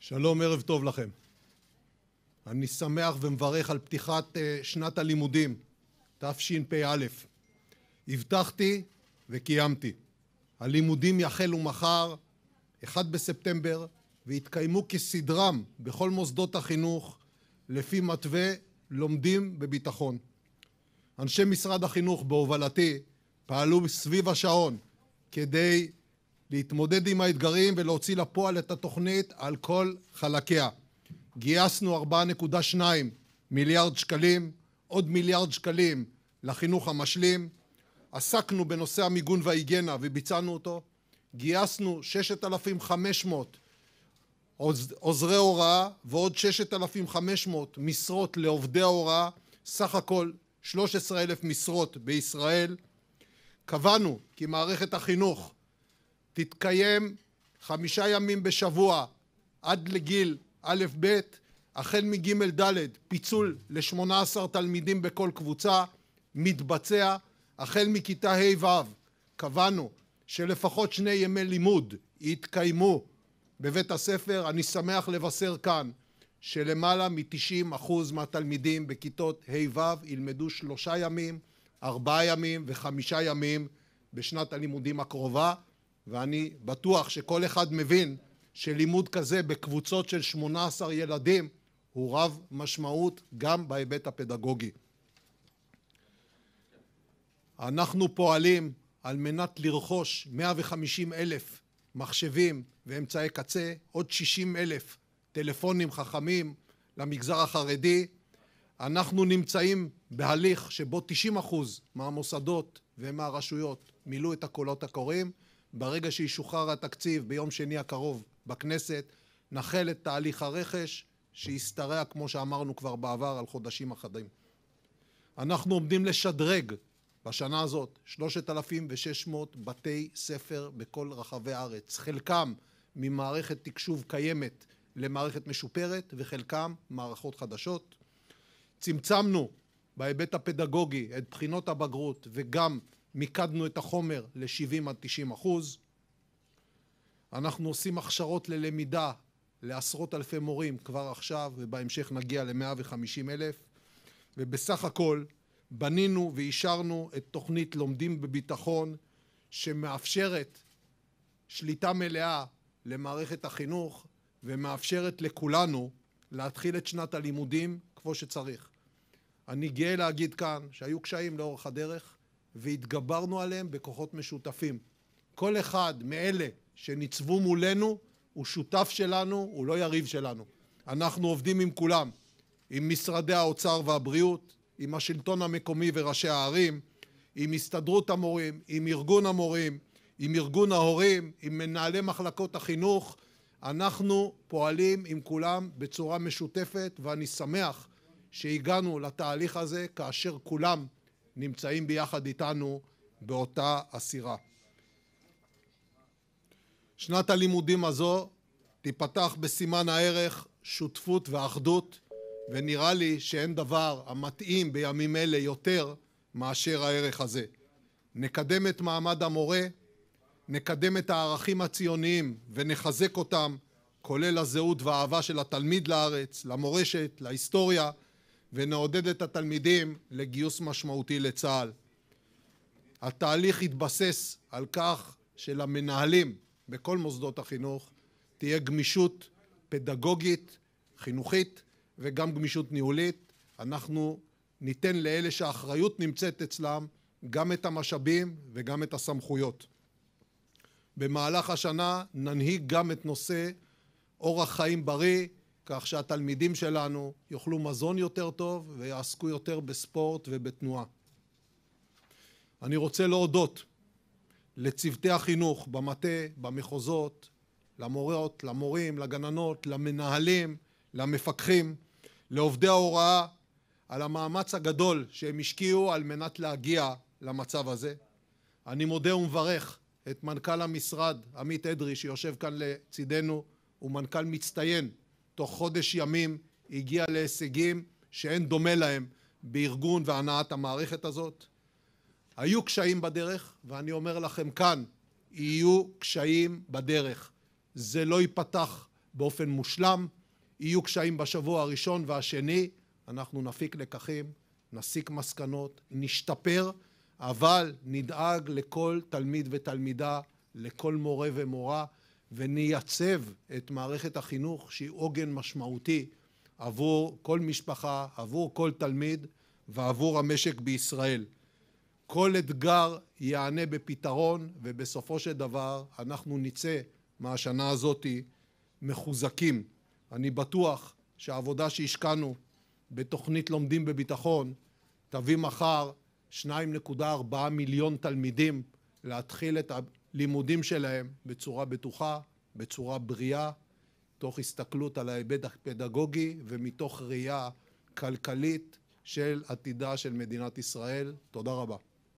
שלום, ערב טוב לכם. אני שמח ומברך על פתיחת אה, שנת הלימודים, תשפ"א. הבטחתי וקיימתי. הלימודים יחלו מחר, 1 בספטמבר, ויתקיימו כסדרם בכל מוסדות החינוך לפי מתווה לומדים בביטחון. אנשי משרד החינוך בהובלתי פעלו סביב השעון כדי להתמודד עם האתגרים ולהוציא לפועל את התוכנית על כל חלקיה. גייסנו 4.2 מיליארד שקלים, עוד מיליארד שקלים לחינוך המשלים, עסקנו בנושא המיגון וההיגיינה וביצענו אותו, גייסנו 6,500 עוזרי הוראה ועוד 6,500 משרות לעובדי ההוראה, סך הכל 13,000 משרות בישראל. קבענו כי מערכת החינוך תתקיים חמישה ימים בשבוע עד לגיל א'-ב', החל מג'-ד' פיצול ל-18 תלמידים בכל קבוצה, מתבצע. החל מכיתה ה'-ו' קבענו שלפחות שני ימי לימוד יתקיימו בבית הספר. אני שמח לבשר כאן שלמעלה מ-90% מהתלמידים בכיתות ה'-ו' ילמדו שלושה ימים, ארבעה ימים וחמישה ימים בשנת הלימודים הקרובה. ואני בטוח שכל אחד מבין שלימוד כזה בקבוצות של 18 ילדים הוא רב משמעות גם בהיבט הפדגוגי. אנחנו פועלים על מנת לרכוש 150 אלף מחשבים ואמצעי קצה, עוד 60 אלף טלפונים חכמים למגזר החרדי. אנחנו נמצאים בהליך שבו 90 אחוז מהמוסדות ומהרשויות מילאו את הקולות הקוראים. ברגע שישוחרר התקציב ביום שני הקרוב בכנסת, נחל את תהליך הרכש שישתרע, כמו שאמרנו כבר בעבר, על חודשים אחדים. אנחנו עומדים לשדרג בשנה הזאת 3,600 בתי ספר בכל רחבי הארץ, חלקם ממערכת תקשוב קיימת למערכת משופרת וחלקם מערכות חדשות. צמצמנו בהיבט הפדגוגי את בחינות הבגרות וגם מיקדנו את החומר ל-70 עד 90 אחוז. אנחנו עושים הכשרות ללמידה לעשרות אלפי מורים כבר עכשיו, ובהמשך נגיע ל-150 אלף. ובסך הכל בנינו ואישרנו את תוכנית לומדים בביטחון, שמאפשרת שליטה מלאה למערכת החינוך ומאפשרת לכולנו להתחיל את שנת הלימודים כמו שצריך. אני גאה להגיד כאן שהיו קשיים לאורך הדרך, והתגברנו עליהם בכוחות משותפים. כל אחד מאלה שניצבו מולנו הוא שותף שלנו, הוא לא יריב שלנו. אנחנו עובדים עם כולם, עם משרדי האוצר והבריאות, עם השלטון המקומי וראשי הערים, עם הסתדרות המורים, עם ארגון המורים, עם ארגון ההורים, עם מנהלי מחלקות החינוך. אנחנו פועלים עם כולם בצורה משותפת, ואני שמח שהגענו לתהליך הזה כאשר כולם נמצאים ביחד איתנו באותה הסירה. שנת הלימודים הזו תיפתח בסימן הערך שותפות ואחדות, ונראה לי שאין דבר המתאים בימים אלה יותר מאשר הערך הזה. נקדם את מעמד המורה, נקדם את הערכים הציוניים ונחזק אותם, כולל הזהות והאהבה של התלמיד לארץ, למורשת, להיסטוריה, ונעודד את התלמידים לגיוס משמעותי לצה"ל. התהליך יתבסס על כך שלמנהלים בכל מוסדות החינוך תהיה גמישות פדגוגית, חינוכית וגם גמישות ניהולית. אנחנו ניתן לאלה שהאחריות נמצאת אצלם גם את המשאבים וגם את הסמכויות. במהלך השנה ננהיג גם את נושא אורח חיים בריא כך שהתלמידים שלנו יאכלו מזון יותר טוב ויעסקו יותר בספורט ובתנועה. אני רוצה להודות לצוותי החינוך במטה, במחוזות, למורות, למורים, לגננות, למנהלים, למפקחים, לעובדי ההוראה, על המאמץ הגדול שהם השקיעו על מנת להגיע למצב הזה. אני מודה ומברך את מנכ"ל המשרד, עמית אדרי, שיושב כאן לצידנו, הוא מנכ"ל מצטיין תוך חודש ימים הגיע להישגים שאין דומה להם בארגון והנעת המערכת הזאת. היו קשיים בדרך, ואני אומר לכם כאן, יהיו קשיים בדרך. זה לא ייפתח באופן מושלם, יהיו קשיים בשבוע הראשון והשני, אנחנו נפיק לקחים, נסיק מסקנות, נשתפר, אבל נדאג לכל תלמיד ותלמידה, לכל מורה ומורה, ונייצב את מערכת החינוך שהיא עוגן משמעותי עבור כל משפחה, עבור כל תלמיד ועבור המשק בישראל. כל אתגר יענה בפתרון ובסופו של דבר אנחנו נצא מהשנה הזאת מחוזקים. אני בטוח שהעבודה שהשקענו בתוכנית לומדים בביטחון תביא מחר 2.4 מיליון תלמידים להתחיל את הלימודים שלהם בצורה בטוחה, בצורה בריאה, תוך הסתכלות על ההיבט הפדגוגי ומתוך ראייה כלכלית של עתידה של מדינת ישראל. תודה רבה.